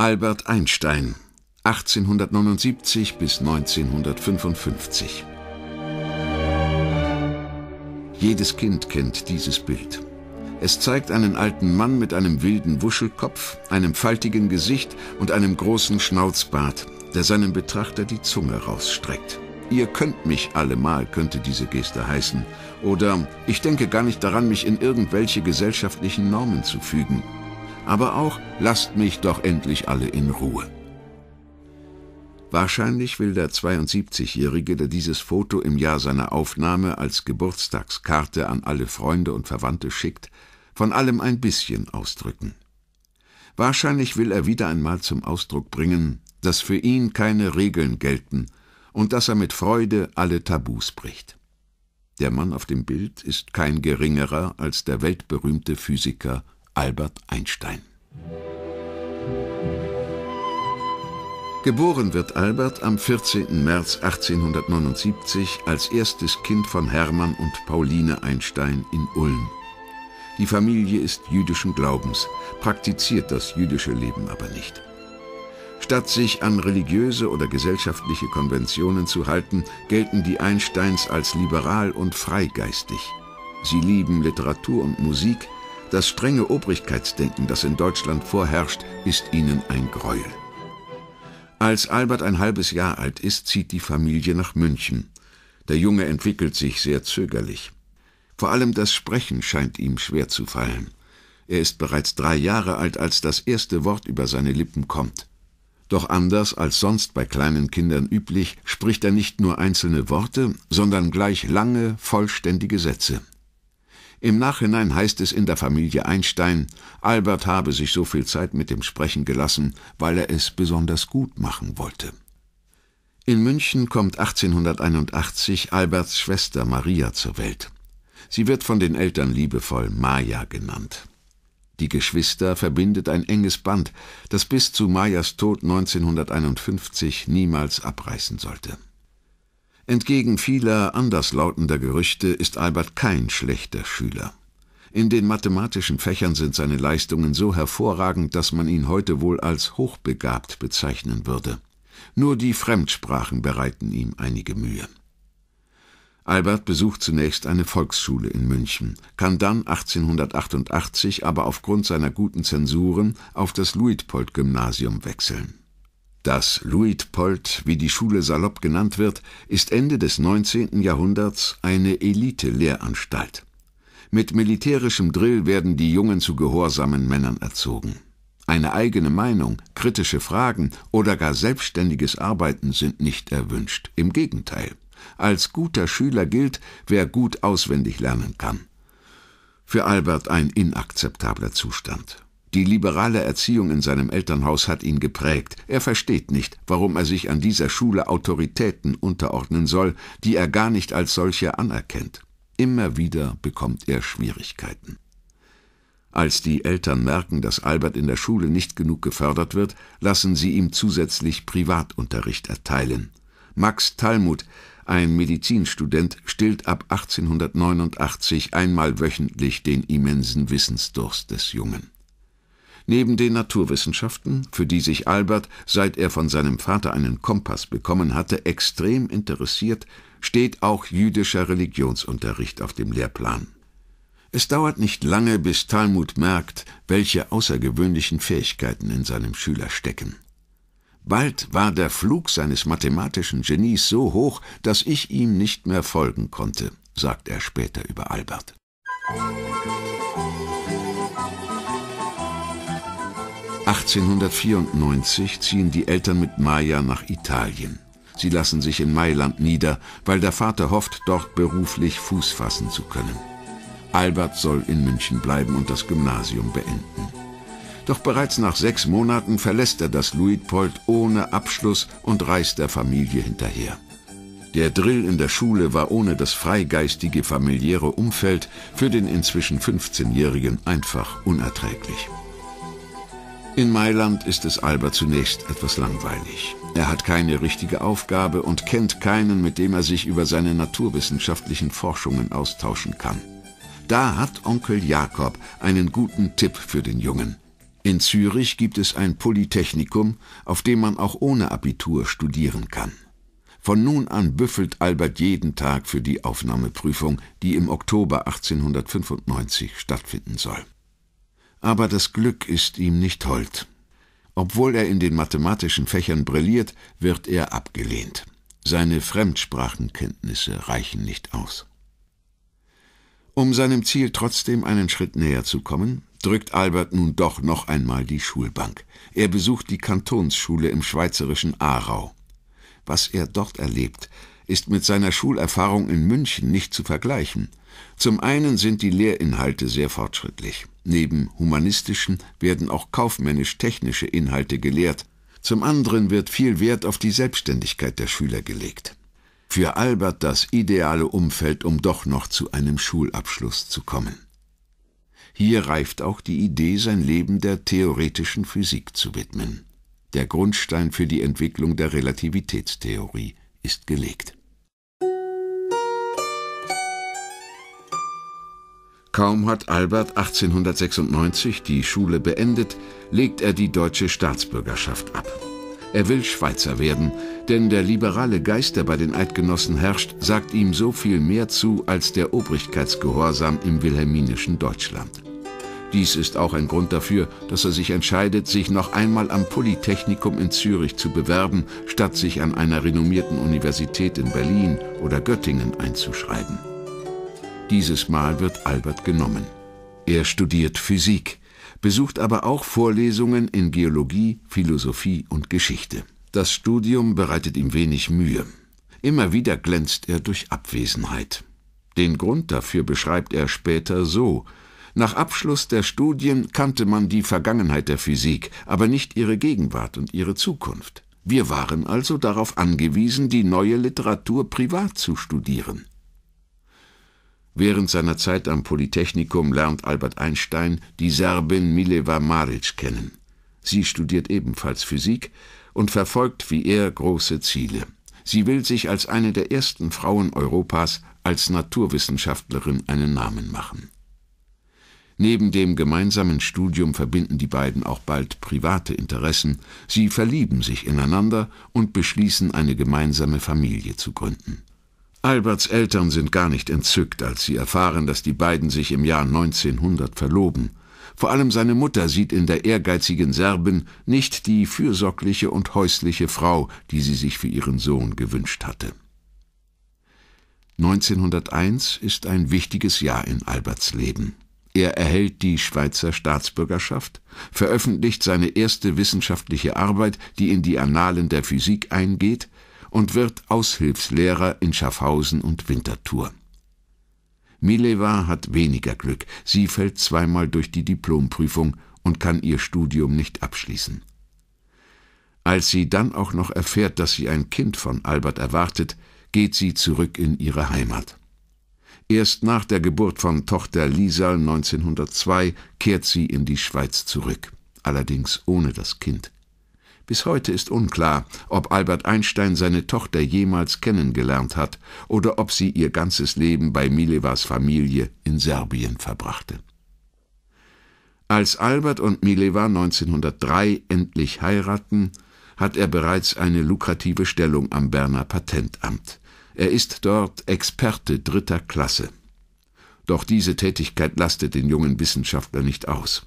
Albert Einstein 1879 bis 1955 Jedes Kind kennt dieses Bild. Es zeigt einen alten Mann mit einem wilden Wuschelkopf, einem faltigen Gesicht und einem großen Schnauzbart, der seinem Betrachter die Zunge rausstreckt. Ihr könnt mich allemal, könnte diese Geste heißen. Oder ich denke gar nicht daran, mich in irgendwelche gesellschaftlichen Normen zu fügen aber auch lasst mich doch endlich alle in Ruhe. Wahrscheinlich will der 72-Jährige, der dieses Foto im Jahr seiner Aufnahme als Geburtstagskarte an alle Freunde und Verwandte schickt, von allem ein bisschen ausdrücken. Wahrscheinlich will er wieder einmal zum Ausdruck bringen, dass für ihn keine Regeln gelten und dass er mit Freude alle Tabus bricht. Der Mann auf dem Bild ist kein geringerer als der weltberühmte Physiker Albert Einstein. Geboren wird Albert am 14. März 1879 als erstes Kind von Hermann und Pauline Einstein in Ulm. Die Familie ist jüdischen Glaubens, praktiziert das jüdische Leben aber nicht. Statt sich an religiöse oder gesellschaftliche Konventionen zu halten, gelten die Einsteins als liberal und freigeistig. Sie lieben Literatur und Musik, das strenge Obrigkeitsdenken, das in Deutschland vorherrscht, ist ihnen ein Greuel. Als Albert ein halbes Jahr alt ist, zieht die Familie nach München. Der Junge entwickelt sich sehr zögerlich. Vor allem das Sprechen scheint ihm schwer zu fallen. Er ist bereits drei Jahre alt, als das erste Wort über seine Lippen kommt. Doch anders als sonst bei kleinen Kindern üblich, spricht er nicht nur einzelne Worte, sondern gleich lange, vollständige Sätze. Im Nachhinein heißt es in der Familie Einstein, Albert habe sich so viel Zeit mit dem Sprechen gelassen, weil er es besonders gut machen wollte. In München kommt 1881 Alberts Schwester Maria zur Welt. Sie wird von den Eltern liebevoll Maya genannt. Die Geschwister verbindet ein enges Band, das bis zu Mayas Tod 1951 niemals abreißen sollte. Entgegen vieler anderslautender Gerüchte ist Albert kein schlechter Schüler. In den mathematischen Fächern sind seine Leistungen so hervorragend, dass man ihn heute wohl als hochbegabt bezeichnen würde. Nur die Fremdsprachen bereiten ihm einige Mühe. Albert besucht zunächst eine Volksschule in München, kann dann 1888 aber aufgrund seiner guten Zensuren auf das Luitpold-Gymnasium wechseln. Das Luitpold, wie die Schule salopp genannt wird, ist Ende des 19. Jahrhunderts eine Elite-Lehranstalt. Mit militärischem Drill werden die Jungen zu gehorsamen Männern erzogen. Eine eigene Meinung, kritische Fragen oder gar selbstständiges Arbeiten sind nicht erwünscht. Im Gegenteil. Als guter Schüler gilt, wer gut auswendig lernen kann. Für Albert ein inakzeptabler Zustand. Die liberale Erziehung in seinem Elternhaus hat ihn geprägt. Er versteht nicht, warum er sich an dieser Schule Autoritäten unterordnen soll, die er gar nicht als solche anerkennt. Immer wieder bekommt er Schwierigkeiten. Als die Eltern merken, dass Albert in der Schule nicht genug gefördert wird, lassen sie ihm zusätzlich Privatunterricht erteilen. Max Talmud, ein Medizinstudent, stillt ab 1889 einmal wöchentlich den immensen Wissensdurst des Jungen. Neben den Naturwissenschaften, für die sich Albert, seit er von seinem Vater einen Kompass bekommen hatte, extrem interessiert, steht auch jüdischer Religionsunterricht auf dem Lehrplan. Es dauert nicht lange, bis Talmud merkt, welche außergewöhnlichen Fähigkeiten in seinem Schüler stecken. Bald war der Flug seines mathematischen Genies so hoch, dass ich ihm nicht mehr folgen konnte, sagt er später über Albert. 1894 ziehen die Eltern mit Maya nach Italien. Sie lassen sich in Mailand nieder, weil der Vater hofft, dort beruflich Fuß fassen zu können. Albert soll in München bleiben und das Gymnasium beenden. Doch bereits nach sechs Monaten verlässt er das Luitpold ohne Abschluss und reist der Familie hinterher. Der Drill in der Schule war ohne das freigeistige familiäre Umfeld für den inzwischen 15-Jährigen einfach unerträglich. In Mailand ist es Alba zunächst etwas langweilig. Er hat keine richtige Aufgabe und kennt keinen, mit dem er sich über seine naturwissenschaftlichen Forschungen austauschen kann. Da hat Onkel Jakob einen guten Tipp für den Jungen. In Zürich gibt es ein Polytechnikum, auf dem man auch ohne Abitur studieren kann. Von nun an büffelt Albert jeden Tag für die Aufnahmeprüfung, die im Oktober 1895 stattfinden soll aber das Glück ist ihm nicht hold. Obwohl er in den mathematischen Fächern brilliert, wird er abgelehnt. Seine Fremdsprachenkenntnisse reichen nicht aus. Um seinem Ziel trotzdem einen Schritt näher zu kommen, drückt Albert nun doch noch einmal die Schulbank. Er besucht die Kantonsschule im schweizerischen Aarau. Was er dort erlebt, ist mit seiner Schulerfahrung in München nicht zu vergleichen. Zum einen sind die Lehrinhalte sehr fortschrittlich. Neben humanistischen werden auch kaufmännisch-technische Inhalte gelehrt. Zum anderen wird viel Wert auf die Selbstständigkeit der Schüler gelegt. Für Albert das ideale Umfeld, um doch noch zu einem Schulabschluss zu kommen. Hier reift auch die Idee, sein Leben der theoretischen Physik zu widmen. Der Grundstein für die Entwicklung der Relativitätstheorie ist gelegt. Kaum hat Albert 1896 die Schule beendet, legt er die deutsche Staatsbürgerschaft ab. Er will Schweizer werden, denn der liberale Geist, der bei den Eidgenossen herrscht, sagt ihm so viel mehr zu als der Obrigkeitsgehorsam im wilhelminischen Deutschland. Dies ist auch ein Grund dafür, dass er sich entscheidet, sich noch einmal am Polytechnikum in Zürich zu bewerben, statt sich an einer renommierten Universität in Berlin oder Göttingen einzuschreiben. Dieses Mal wird Albert genommen. Er studiert Physik, besucht aber auch Vorlesungen in Geologie, Philosophie und Geschichte. Das Studium bereitet ihm wenig Mühe. Immer wieder glänzt er durch Abwesenheit. Den Grund dafür beschreibt er später so Nach Abschluss der Studien kannte man die Vergangenheit der Physik, aber nicht ihre Gegenwart und ihre Zukunft. Wir waren also darauf angewiesen, die neue Literatur privat zu studieren. Während seiner Zeit am Polytechnikum lernt Albert Einstein die Serbin Mileva Maric kennen. Sie studiert ebenfalls Physik und verfolgt wie er große Ziele. Sie will sich als eine der ersten Frauen Europas als Naturwissenschaftlerin einen Namen machen. Neben dem gemeinsamen Studium verbinden die beiden auch bald private Interessen. Sie verlieben sich ineinander und beschließen, eine gemeinsame Familie zu gründen. Alberts Eltern sind gar nicht entzückt, als sie erfahren, dass die beiden sich im Jahr 1900 verloben. Vor allem seine Mutter sieht in der ehrgeizigen Serbin nicht die fürsorgliche und häusliche Frau, die sie sich für ihren Sohn gewünscht hatte. 1901 ist ein wichtiges Jahr in Alberts Leben. Er erhält die Schweizer Staatsbürgerschaft, veröffentlicht seine erste wissenschaftliche Arbeit, die in die Annalen der Physik eingeht, und wird Aushilfslehrer in Schaffhausen und Winterthur. Mileva hat weniger Glück. Sie fällt zweimal durch die Diplomprüfung und kann ihr Studium nicht abschließen. Als sie dann auch noch erfährt, dass sie ein Kind von Albert erwartet, geht sie zurück in ihre Heimat. Erst nach der Geburt von Tochter Lisa 1902 kehrt sie in die Schweiz zurück, allerdings ohne das Kind. Bis heute ist unklar, ob Albert Einstein seine Tochter jemals kennengelernt hat oder ob sie ihr ganzes Leben bei Milevas Familie in Serbien verbrachte. Als Albert und Mileva 1903 endlich heiraten, hat er bereits eine lukrative Stellung am Berner Patentamt. Er ist dort Experte dritter Klasse. Doch diese Tätigkeit lastet den jungen Wissenschaftler nicht aus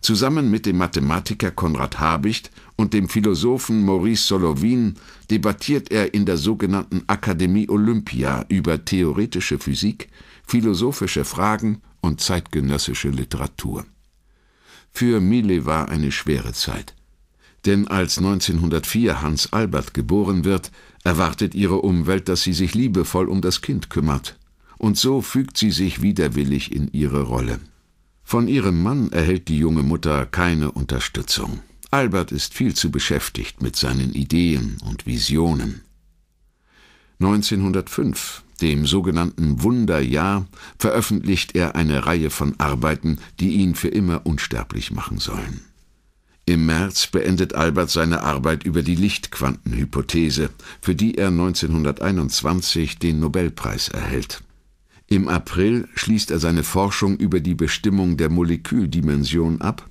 zusammen mit dem Mathematiker Konrad Habicht und dem Philosophen Maurice Solowin debattiert er in der sogenannten Akademie Olympia über theoretische Physik, philosophische Fragen und zeitgenössische Literatur. Für Mille war eine schwere Zeit. Denn als 1904 Hans Albert geboren wird, erwartet ihre Umwelt, dass sie sich liebevoll um das Kind kümmert. Und so fügt sie sich widerwillig in ihre Rolle. Von ihrem Mann erhält die junge Mutter keine Unterstützung. Albert ist viel zu beschäftigt mit seinen Ideen und Visionen. 1905, dem sogenannten Wunderjahr, veröffentlicht er eine Reihe von Arbeiten, die ihn für immer unsterblich machen sollen. Im März beendet Albert seine Arbeit über die Lichtquantenhypothese, für die er 1921 den Nobelpreis erhält. Im April schließt er seine Forschung über die Bestimmung der Moleküldimension ab.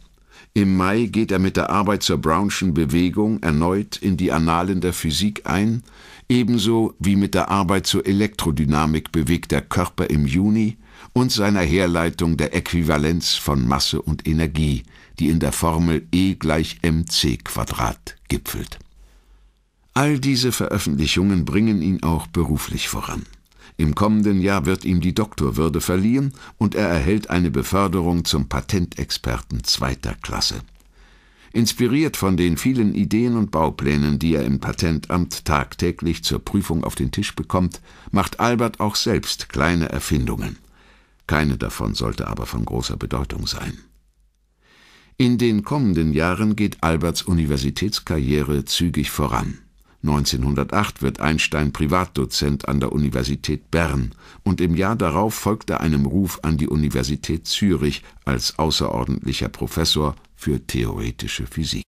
Im Mai geht er mit der Arbeit zur Brownschen Bewegung erneut in die Annalen der Physik ein, ebenso wie mit der Arbeit zur Elektrodynamik bewegter Körper im Juni und seiner Herleitung der Äquivalenz von Masse und Energie, die in der Formel E gleich mc Quadrat gipfelt. All diese Veröffentlichungen bringen ihn auch beruflich voran. Im kommenden Jahr wird ihm die Doktorwürde verliehen und er erhält eine Beförderung zum Patentexperten zweiter Klasse. Inspiriert von den vielen Ideen und Bauplänen, die er im Patentamt tagtäglich zur Prüfung auf den Tisch bekommt, macht Albert auch selbst kleine Erfindungen. Keine davon sollte aber von großer Bedeutung sein. In den kommenden Jahren geht Alberts Universitätskarriere zügig voran. 1908 wird Einstein Privatdozent an der Universität Bern und im Jahr darauf folgt er einem Ruf an die Universität Zürich als außerordentlicher Professor für theoretische Physik